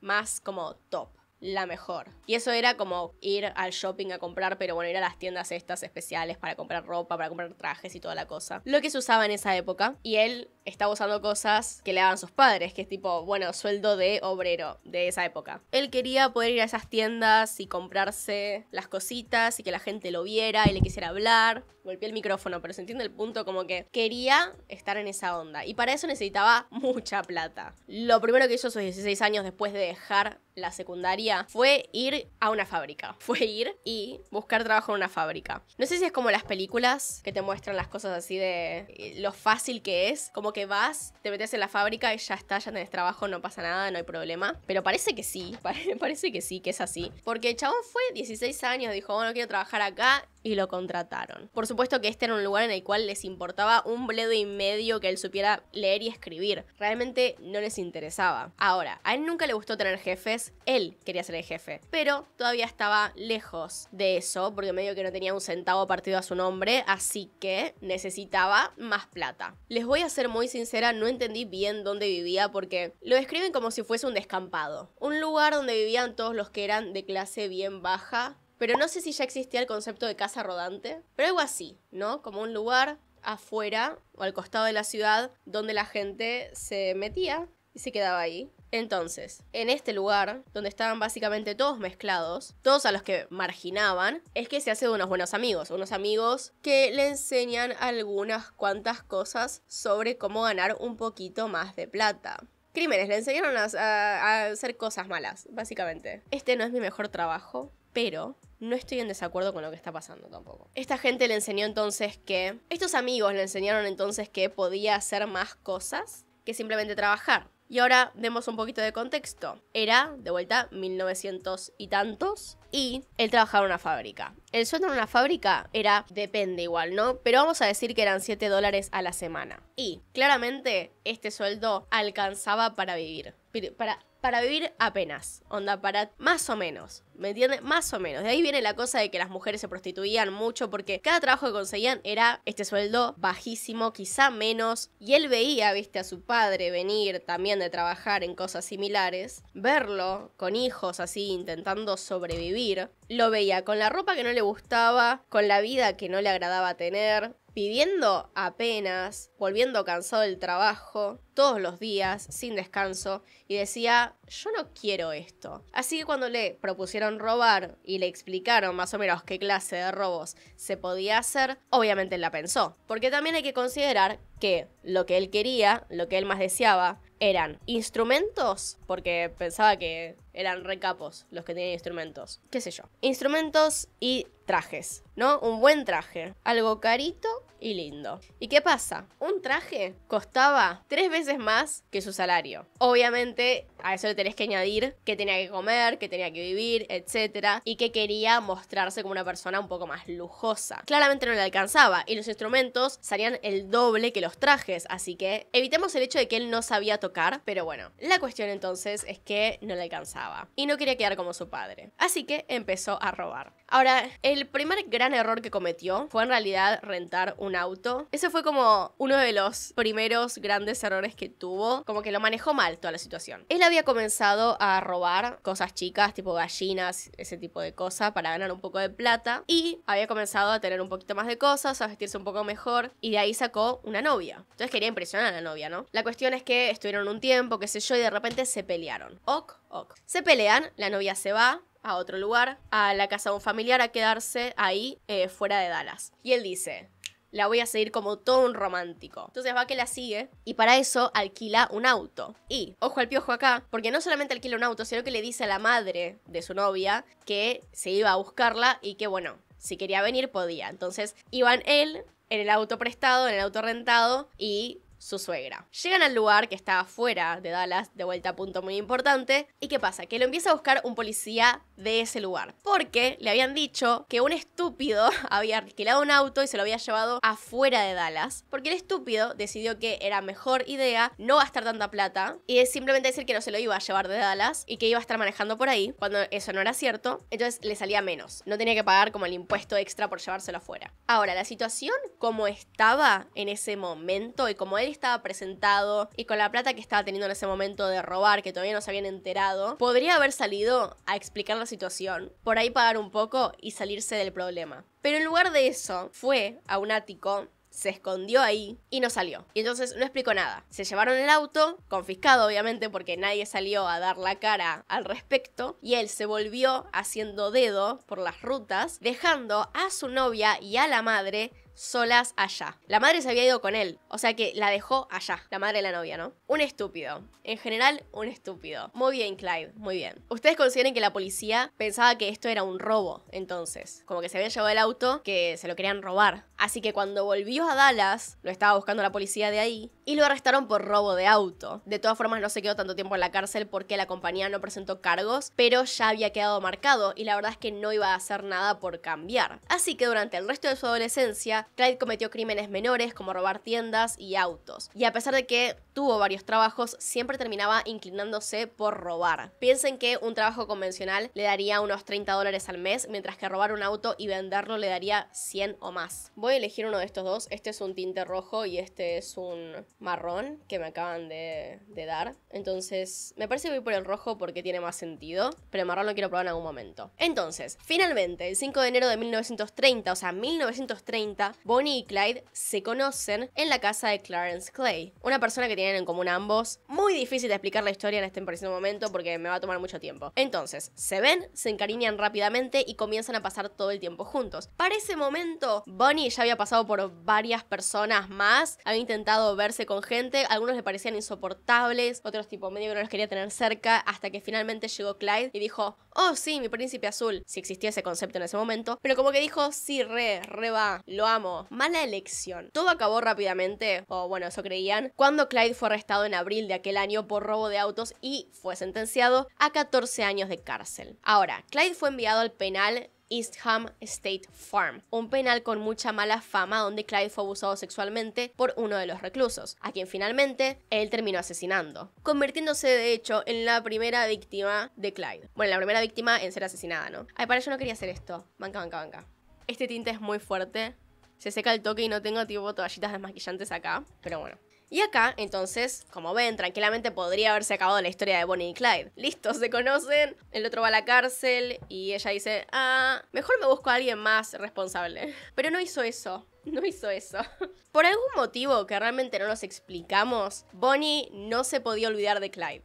más como top la mejor. Y eso era como ir al shopping a comprar, pero bueno, ir a las tiendas estas especiales para comprar ropa, para comprar trajes y toda la cosa. Lo que se usaba en esa época. Y él estaba usando cosas que le daban sus padres, que es tipo, bueno, sueldo de obrero de esa época. Él quería poder ir a esas tiendas y comprarse las cositas y que la gente lo viera y le quisiera hablar. Golpeé el micrófono, pero se entiende el punto como que quería estar en esa onda. Y para eso necesitaba mucha plata. Lo primero que hizo a sus 16 años después de dejar la secundaria fue ir a una fábrica. Fue ir y buscar trabajo en una fábrica. No sé si es como las películas que te muestran las cosas así de eh, lo fácil que es. Como que vas, te metes en la fábrica y ya está, ya tenés trabajo, no pasa nada, no hay problema. Pero parece que sí, parece que sí, que es así. Porque el chabón fue 16 años, dijo, bueno, quiero trabajar acá y lo contrataron. Por supuesto que este era un lugar en el cual les importaba un bledo y medio que él supiera leer y escribir. Realmente no les interesaba. Ahora, a él nunca le gustó tener jefes, él quería ser el jefe. Pero todavía estaba lejos de eso, porque medio que no tenía un centavo partido a su nombre, así que necesitaba más plata. Les voy a ser muy sincera, no entendí bien dónde vivía porque lo describen como si fuese un descampado. Un lugar donde vivían todos los que eran de clase bien baja. Pero no sé si ya existía el concepto de casa rodante, pero algo así, ¿no? Como un lugar afuera o al costado de la ciudad donde la gente se metía y se quedaba ahí entonces, en este lugar, donde estaban básicamente todos mezclados, todos a los que marginaban, es que se hace unos buenos amigos, unos amigos que le enseñan algunas cuantas cosas sobre cómo ganar un poquito más de plata crímenes, le enseñaron a, hacer cosas malas, básicamente. Este no es mi mejor trabajo, pero no estoy en desacuerdo con lo que está pasando tampoco. Esta gente le enseñó entonces que, estos amigos le enseñaron entonces que podía hacer más cosas que simplemente trabajar. Y ahora demos un poquito de contexto. Era, de vuelta, 1900 y tantos. Y él trabajaba en una fábrica. El sueldo en una fábrica era, depende igual, ¿no? Pero vamos a decir que eran 7 dólares a la semana. Y claramente este sueldo alcanzaba para vivir. Para para vivir apenas, onda, para más o menos, ¿me entiendes? Más o menos. De ahí viene la cosa de que las mujeres se prostituían mucho porque cada trabajo que conseguían era este sueldo bajísimo, quizá menos, y él veía, viste, a su padre venir también de trabajar en cosas similares, verlo con hijos así intentando sobrevivir, lo veía con la ropa que no le gustaba, con la vida que no le agradaba tener, viviendo apenas, volviendo cansado del trabajo, todos los días, sin descanso, y decía, yo no quiero esto. Así que cuando le propusieron robar y le explicaron más o menos qué clase de robos se podía hacer, obviamente la pensó, porque también hay que considerar que lo que él quería, lo que él más deseaba, eran instrumentos, porque pensaba que eran recapos los que tenían instrumentos, qué sé yo. Instrumentos y trajes, ¿no? Un buen traje, algo carito y lindo. ¿Y qué pasa? Un traje costaba tres veces más que su salario. Obviamente, a eso le tenés que añadir que tenía que comer, que tenía que vivir, etc. Y que quería mostrarse como una persona un poco más lujosa. Claramente no le alcanzaba y los instrumentos salían el doble que los trajes, así que evitemos el hecho de que él no sabía tocar, pero bueno, la cuestión entonces es que no le alcanzaba y no quería quedar como su padre. Así que empezó a robar. Ahora, el primer gran error que cometió fue en realidad rentar un un auto. Ese fue como uno de los primeros grandes errores que tuvo, como que lo manejó mal toda la situación. Él había comenzado a robar cosas chicas, tipo gallinas, ese tipo de cosas, para ganar un poco de plata y había comenzado a tener un poquito más de cosas, a vestirse un poco mejor y de ahí sacó una novia. Entonces quería impresionar a la novia, ¿no? La cuestión es que estuvieron un tiempo, qué sé yo, y de repente se pelearon. Ok, ok. Se pelean, la novia se va, a otro lugar, a la casa de un familiar, a quedarse ahí eh, fuera de Dallas. Y él dice, la voy a seguir como todo un romántico. Entonces va que la sigue y para eso alquila un auto. Y, ojo al piojo acá, porque no solamente alquila un auto, sino que le dice a la madre de su novia que se iba a buscarla y que bueno, si quería venir podía. Entonces iban él en el auto prestado, en el auto rentado y su suegra. Llegan al lugar que está fuera de Dallas, de vuelta a punto muy importante, y ¿qué pasa? Que lo empieza a buscar un policía de ese lugar, porque le habían dicho que un estúpido había alquilado un auto y se lo había llevado afuera de Dallas, porque el estúpido decidió que era mejor idea no gastar tanta plata y simplemente decir que no se lo iba a llevar de Dallas y que iba a estar manejando por ahí, cuando eso no era cierto, entonces le salía menos, no tenía que pagar como el impuesto extra por llevárselo afuera. Ahora, la situación como estaba en ese momento y como él estaba presentado y con la plata que estaba teniendo en ese momento de robar, que todavía no se habían enterado, podría haber salido a explicar la situación, por ahí pagar un poco y salirse del problema. Pero en lugar de eso, fue a un ático se escondió ahí y no salió. Y entonces no explicó nada. Se llevaron el auto, confiscado obviamente porque nadie salió a dar la cara al respecto, y él se volvió haciendo dedo por las rutas, dejando a su novia y a la madre solas allá. La madre se había ido con él, o sea que la dejó allá, la madre de la novia, ¿no? Un estúpido. En general, un estúpido. Muy bien, Clyde muy bien. Ustedes consideren que la policía pensaba que esto era un robo, entonces. Como que se había llevado el auto, que se lo querían robar. Así que cuando volvió a Dallas, lo estaba buscando la policía de ahí, y lo arrestaron por robo de auto. De todas formas, no se quedó tanto tiempo en la cárcel porque la compañía no presentó cargos, pero ya había quedado marcado y la verdad es que no iba a hacer nada por cambiar. Así que durante el resto de su adolescencia, Clyde cometió crímenes menores como robar tiendas y autos. Y a pesar de que tuvo varios trabajos, siempre terminaba inclinándose por robar. Piensen que un trabajo convencional le daría unos 30 dólares al mes, mientras que robar un auto y venderlo le daría 100 o más. Voy a elegir uno de estos dos. Este es un tinte rojo y este es un marrón que me acaban de, dar. Entonces, me parece que voy por el rojo porque tiene más sentido. Pero el marrón lo quiero probar en algún momento. Entonces, finalmente, el 5 de enero de 1930, o sea, 1930, Bonnie y Clyde se conocen en la casa de Clarence Clay. Una persona que tienen en común ambos. Muy difícil de explicar la historia en este preciso momento porque me va a tomar mucho tiempo. Entonces, se ven, se encariñan rápidamente y comienzan a pasar todo el tiempo juntos. Para ese momento, Bonnie ya había pasado por varias personas más, había intentado verse con gente, algunos le parecían insoportables, otros tipo medio que no los quería tener cerca, hasta que finalmente llegó Clyde y dijo, oh sí, mi príncipe azul, si existía ese concepto en ese momento, pero como que dijo, sí, re, re va, lo amo, mala elección. Todo acabó rápidamente, o bueno, eso creían, cuando Clyde fue arrestado en abril de aquel año por robo de autos y fue sentenciado a 14 años de cárcel. Ahora, Clyde fue enviado al penal East Ham State Farm, un penal con mucha mala fama donde Clyde fue abusado sexualmente por uno de los reclusos, a quien finalmente él terminó asesinando, convirtiéndose de hecho en la primera víctima de Clyde. Bueno, la primera víctima en ser asesinada, ¿no? Ay, para eso no quería hacer esto. Banca, banca, banca. Este tinte es muy fuerte. Se seca el toque y no tengo tipo toallitas desmaquillantes acá, pero bueno. Y acá, entonces, como ven, tranquilamente podría haberse acabado la historia de Bonnie y Clyde. Listo, se conocen, el otro va a la cárcel y ella dice, ah, mejor me busco a alguien más responsable. Pero no hizo eso. No hizo eso. Por algún motivo que realmente no nos explicamos, Bonnie no se podía olvidar de Clyde.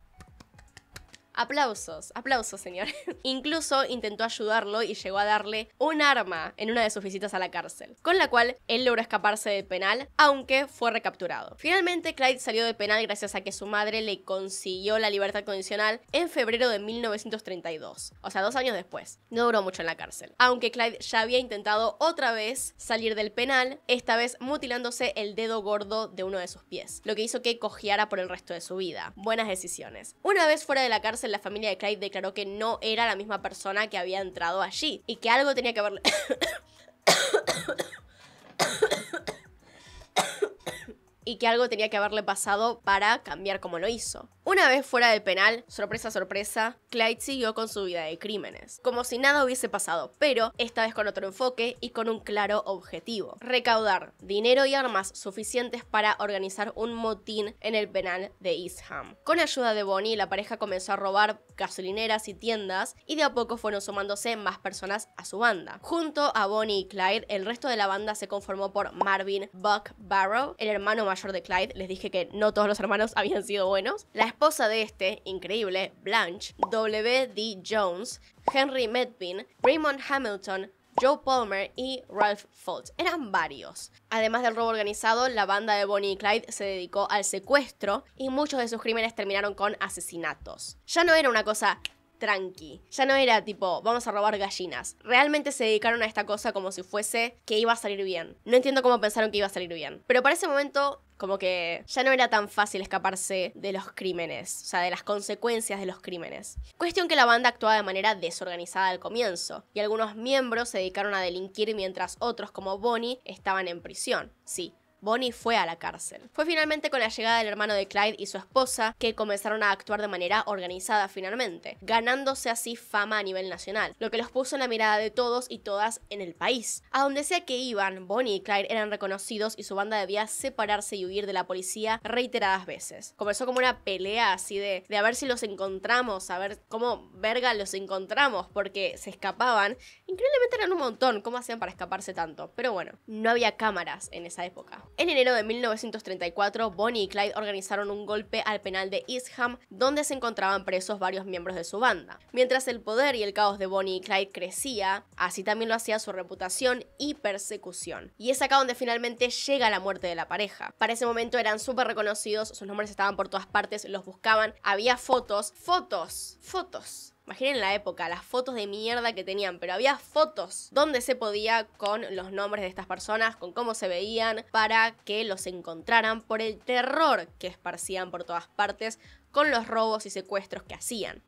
Aplausos, aplausos, señor. Incluso intentó ayudarlo y llegó a darle un arma en una de sus visitas a la cárcel, con la cual él logró escaparse del penal, aunque fue recapturado. Finalmente, Clyde salió del penal gracias a que su madre le consiguió la libertad condicional en febrero de 1932, o sea, dos años después. No duró mucho en la cárcel. Aunque Clyde ya había intentado otra vez salir del penal, esta vez mutilándose el dedo gordo de uno de sus pies, lo que hizo que cojeara por el resto de su vida. Buenas decisiones. Una vez fuera de la cárcel, en la familia de Craig declaró que no era la misma persona que había entrado allí y que algo tenía que ver... y que algo tenía que haberle pasado para cambiar como lo hizo. Una vez fuera del penal, sorpresa sorpresa, Clyde siguió con su vida de crímenes, como si nada hubiese pasado, pero esta vez con otro enfoque y con un claro objetivo, recaudar dinero y armas suficientes para organizar un motín en el penal de Eastham. Con ayuda de Bonnie, la pareja comenzó a robar gasolineras y tiendas y de a poco fueron sumándose más personas a su banda. Junto a Bonnie y Clyde, el resto de la banda se conformó por Marvin Buck Barrow, el hermano mayor de Clyde, les dije que no todos los hermanos habían sido buenos, esposa de este, increíble, Blanche, W. D. Jones, Henry Medvin, Raymond Hamilton, Joe Palmer y Ralph Fultz. Eran varios. Además del robo organizado, la banda de Bonnie y Clyde se dedicó al secuestro y muchos de sus crímenes terminaron con asesinatos. Ya no era una cosa tranqui. Ya no era tipo, vamos a robar gallinas. Realmente se dedicaron a esta cosa como si fuese que iba a salir bien. No entiendo cómo pensaron que iba a salir bien. Pero para ese momento como que ya no era tan fácil escaparse de los crímenes, o sea, de las consecuencias de los crímenes. Cuestión que la banda actuaba de manera desorganizada al comienzo, y algunos miembros se dedicaron a delinquir mientras otros, como Bonnie, estaban en prisión. Sí, Bonnie fue a la cárcel. Fue finalmente con la llegada del hermano de Clyde y su esposa que comenzaron a actuar de manera organizada finalmente, ganándose así fama a nivel nacional, lo que los puso en la mirada de todos y todas en el país. A donde sea que iban, Bonnie y Clyde eran reconocidos y su banda debía separarse y huir de la policía reiteradas veces. Comenzó como una pelea así de, a ver si los encontramos, a ver cómo verga los encontramos, porque se escapaban. Increíblemente eran un montón, ¿cómo hacían para escaparse tanto? Pero bueno, no había cámaras en esa época. En enero de 1934, Bonnie y Clyde organizaron un golpe al penal de Eastham, donde se encontraban presos varios miembros de su banda. Mientras el poder y el caos de Bonnie y Clyde crecía, así también lo hacía su reputación y persecución. Y es acá donde finalmente llega la muerte de la pareja. Para ese momento eran súper reconocidos, sus nombres estaban por todas partes, los buscaban, había fotos, fotos, fotos Imaginen la época, las fotos de mierda que tenían, pero había fotos donde se podía con los nombres de estas personas, con cómo se veían, para que los encontraran por el terror que esparcían por todas partes con los robos y secuestros que hacían.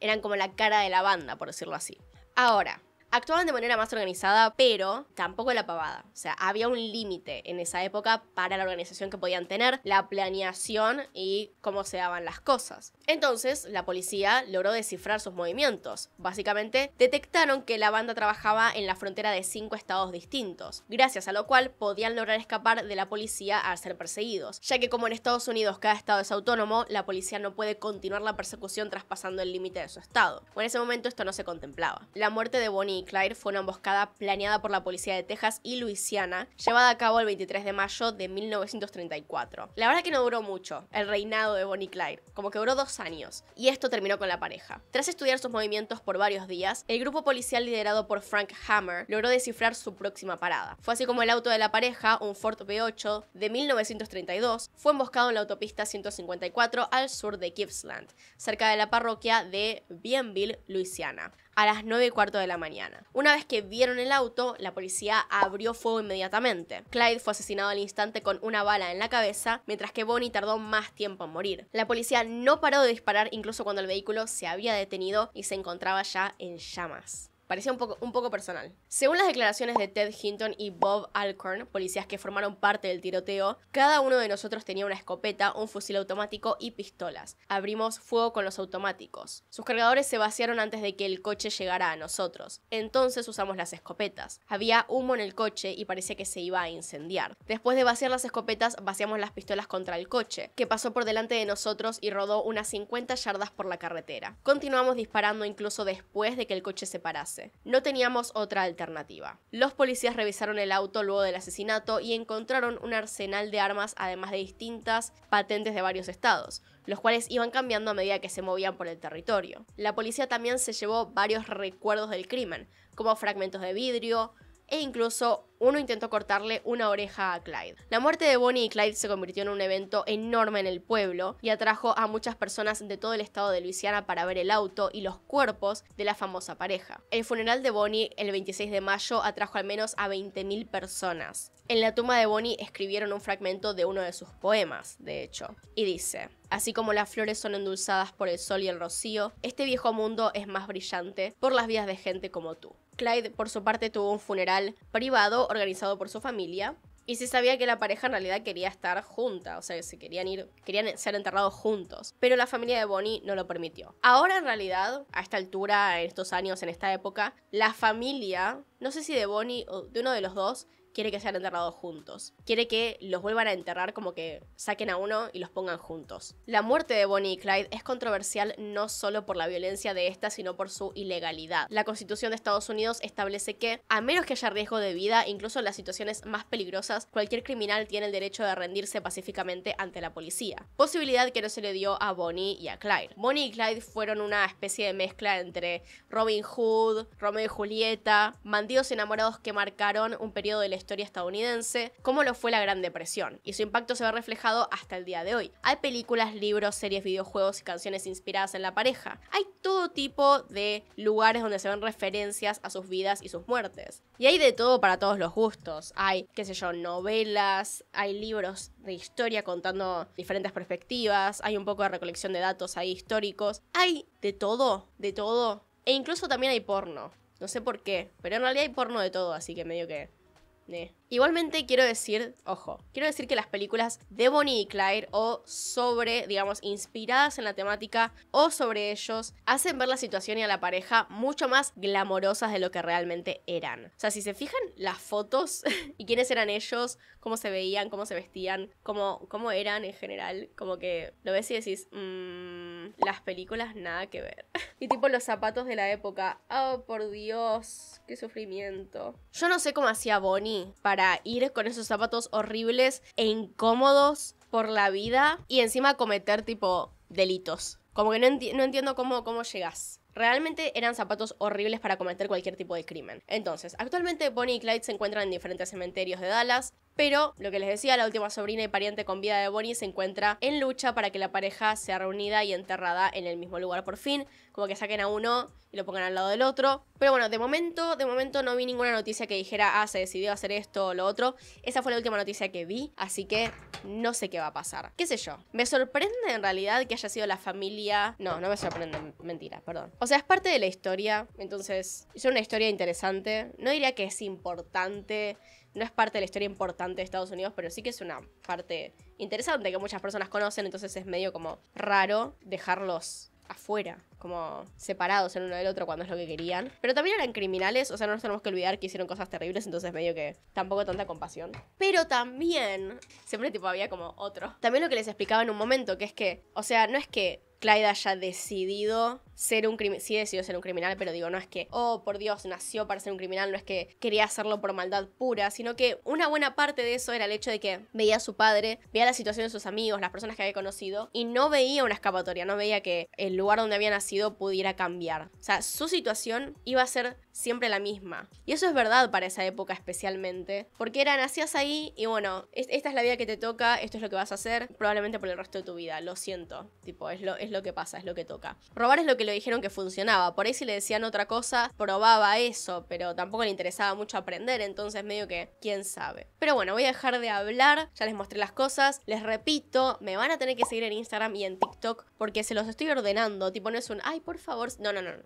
Eran como la cara de la banda, por decirlo así. Ahora, Actuaban de manera más organizada, pero tampoco la pavada. O sea, había un límite en esa época para la organización que podían tener, la planeación y cómo se daban las cosas. Entonces, la policía logró descifrar sus movimientos. Básicamente, detectaron que la banda trabajaba en la frontera de cinco estados distintos, gracias a lo cual podían lograr escapar de la policía al ser perseguidos, ya que como en Estados Unidos cada estado es autónomo, la policía no puede continuar la persecución traspasando el límite de su estado. en ese momento esto no se contemplaba. La muerte de Bonnie fue una emboscada planeada por la policía de Texas y Luisiana, llevada a cabo el 23 de mayo de 1934. La verdad que no duró mucho el reinado de Bonnie Clyde, como que duró dos años, y esto terminó con la pareja. Tras estudiar sus movimientos por varios días, el grupo policial liderado por Frank Hammer logró descifrar su próxima parada. Fue así como el auto de la pareja, un Ford V8 de 1932, fue emboscado en la autopista 154 al sur de Gippsland, cerca de la parroquia de Bienville, Luisiana a las 9 y cuarto de la mañana. Una vez que vieron el auto, la policía abrió fuego inmediatamente. Clyde fue asesinado al instante con una bala en la cabeza, mientras que Bonnie tardó más tiempo en morir. La policía no paró de disparar incluso cuando el vehículo se había detenido y se encontraba ya en llamas parecía un poco, un poco personal. Según las declaraciones de Ted Hinton y Bob Alcorn, policías que formaron parte del tiroteo, cada uno de nosotros tenía una escopeta, un fusil automático y pistolas. Abrimos fuego con los automáticos. Sus cargadores se vaciaron antes de que el coche llegara a nosotros. Entonces usamos las escopetas. Había humo en el coche y parecía que se iba a incendiar. Después de vaciar las escopetas, vaciamos las pistolas contra el coche, que pasó por delante de nosotros y rodó unas 50 yardas por la carretera. Continuamos disparando incluso después de que el coche se parase. No teníamos otra alternativa. Los policías revisaron el auto luego del asesinato y encontraron un arsenal de armas además de distintas patentes de varios estados, los cuales iban cambiando a medida que se movían por el territorio. La policía también se llevó varios recuerdos del crimen, como fragmentos de vidrio e incluso uno intentó cortarle una oreja a Clyde. La muerte de Bonnie y Clyde se convirtió en un evento enorme en el pueblo y atrajo a muchas personas de todo el estado de Luisiana para ver el auto y los cuerpos de la famosa pareja. El funeral de Bonnie el 26 de mayo atrajo al menos a 20.000 personas. En la tumba de Bonnie escribieron un fragmento de uno de sus poemas, de hecho, y dice, Así como las flores son endulzadas por el sol y el rocío, este viejo mundo es más brillante por las vidas de gente como tú. Clyde, por su parte, tuvo un funeral privado organizado por su familia. Y se sabía que la pareja en realidad quería estar junta, o sea, que se querían ir, querían ser enterrados juntos, pero la familia de Bonnie no lo permitió. Ahora en realidad, a esta altura, en estos años, en esta época, la familia, no sé si de Bonnie o de uno de los dos, quiere que sean enterrados juntos. Quiere que los vuelvan a enterrar como que saquen a uno y los pongan juntos. La muerte de Bonnie y Clyde es controversial no solo por la violencia de esta, sino por su ilegalidad. La Constitución de Estados Unidos establece que, a menos que haya riesgo de vida, incluso en las situaciones más peligrosas, cualquier criminal tiene el derecho de rendirse pacíficamente ante la policía. Posibilidad que no se le dio a Bonnie y a Clyde. Bonnie y Clyde fueron una especie de mezcla entre Robin Hood, Romeo y Julieta, bandidos enamorados que marcaron un periodo de la historia estadounidense, como lo fue la Gran Depresión, y su impacto se ve reflejado hasta el día de hoy. Hay películas, libros, series, videojuegos y canciones inspiradas en la pareja. Hay todo tipo de lugares donde se ven referencias a sus vidas y sus muertes. Y hay de todo para todos los gustos. Hay, qué sé yo, novelas, hay libros de historia contando diferentes perspectivas, hay un poco de recolección de datos ahí históricos. Hay de todo, de todo. E incluso también hay porno. No sé por qué, pero en realidad hay porno de todo, así que medio que Yeah. Igualmente quiero decir, ojo, quiero decir que las películas de Bonnie y Clyde o sobre, digamos, inspiradas en la temática o sobre ellos, hacen ver la situación y a la pareja mucho más glamorosas de lo que realmente eran. O sea, si se fijan las fotos y quiénes eran ellos, cómo se veían, cómo se vestían, cómo, cómo eran en general, como que lo ves y decís, mmm, las películas nada que ver. Y tipo los zapatos de la época, oh por Dios, qué sufrimiento. Yo no sé cómo hacía Bonnie para ir con esos zapatos horribles e incómodos por la vida y encima cometer tipo delitos. Como que no, entiendo cómo, cómo Realmente eran zapatos horribles para cometer cualquier tipo de crimen. Entonces, actualmente Bonnie y Clyde se encuentran en diferentes cementerios de Dallas, pero lo que les decía, la última sobrina y pariente con vida de Bonnie se encuentra en lucha para que la pareja sea reunida y enterrada en el mismo lugar por fin. Como que saquen a uno y lo pongan al lado del otro. Pero bueno, de momento, de momento no vi ninguna noticia que dijera, ah, se decidió hacer esto o lo otro. Esa fue la última noticia que vi, así que no sé qué va a pasar. ¿Qué sé yo? Me sorprende en realidad que haya sido la familia... No, no me sorprende, mentira, perdón. O sea, es parte de la historia, entonces es una historia interesante. No diría que es importante no es parte de la historia importante de Estados Unidos, pero sí que es una parte interesante que muchas personas conocen, entonces es medio como raro dejarlos afuera, como separados el uno del otro cuando es lo que querían. Pero también eran criminales, o sea, no nos tenemos que olvidar que hicieron cosas terribles, entonces medio que tampoco tanta compasión. Pero también, siempre tipo había como otro. También lo que les explicaba en un momento, que es que, o sea, no es que Clyde haya decidido ser un criminal, sí decidió ser un criminal, pero digo, no es que, oh, por Dios, nació para ser un criminal, no es que quería hacerlo por maldad pura, sino que una buena parte de eso era el hecho de que veía a su padre, veía la situación de sus amigos, las personas que había conocido, y no veía una escapatoria, no veía que el lugar donde había nacido pudiera cambiar. O sea, su situación iba a ser siempre la misma. Y eso es verdad para esa época especialmente, porque era nacías ahí y bueno, esta es la vida que te toca, esto es lo que vas a hacer, probablemente por el resto de tu vida, lo siento, tipo, es lo, es lo que pasa, es lo que toca. Robar es lo que le dijeron que funcionaba, por ahí si le decían otra cosa, probaba eso, pero tampoco le interesaba mucho aprender, entonces medio que, quién sabe. Pero bueno, voy a dejar de hablar, ya les mostré las cosas, les repito, me van a tener que seguir en Instagram y en TikTok porque se los estoy ordenando, tipo, no es un, ay, por favor, no, no, no, no,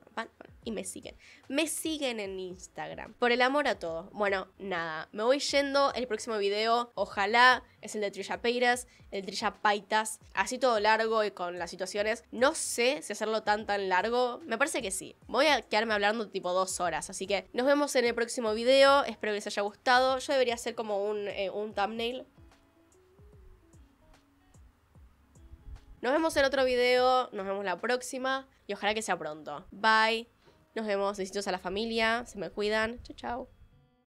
y me siguen. Me siguen en Instagram. Por el amor a todo. Bueno, nada, me voy yendo. El próximo video, ojalá, es el de Trilla Peiras, el Trilla paytas así todo largo y con las situaciones. No sé si hacerlo tan tan largo, me parece que sí. Voy a quedarme hablando tipo dos horas, así que nos vemos en el próximo video. Espero que les haya gustado. Yo debería hacer como un, eh, un thumbnail Nos vemos en otro video, nos vemos la próxima y ojalá que sea pronto. Bye. Nos vemos. Besitos a la familia. Se me cuidan. Chao, chau.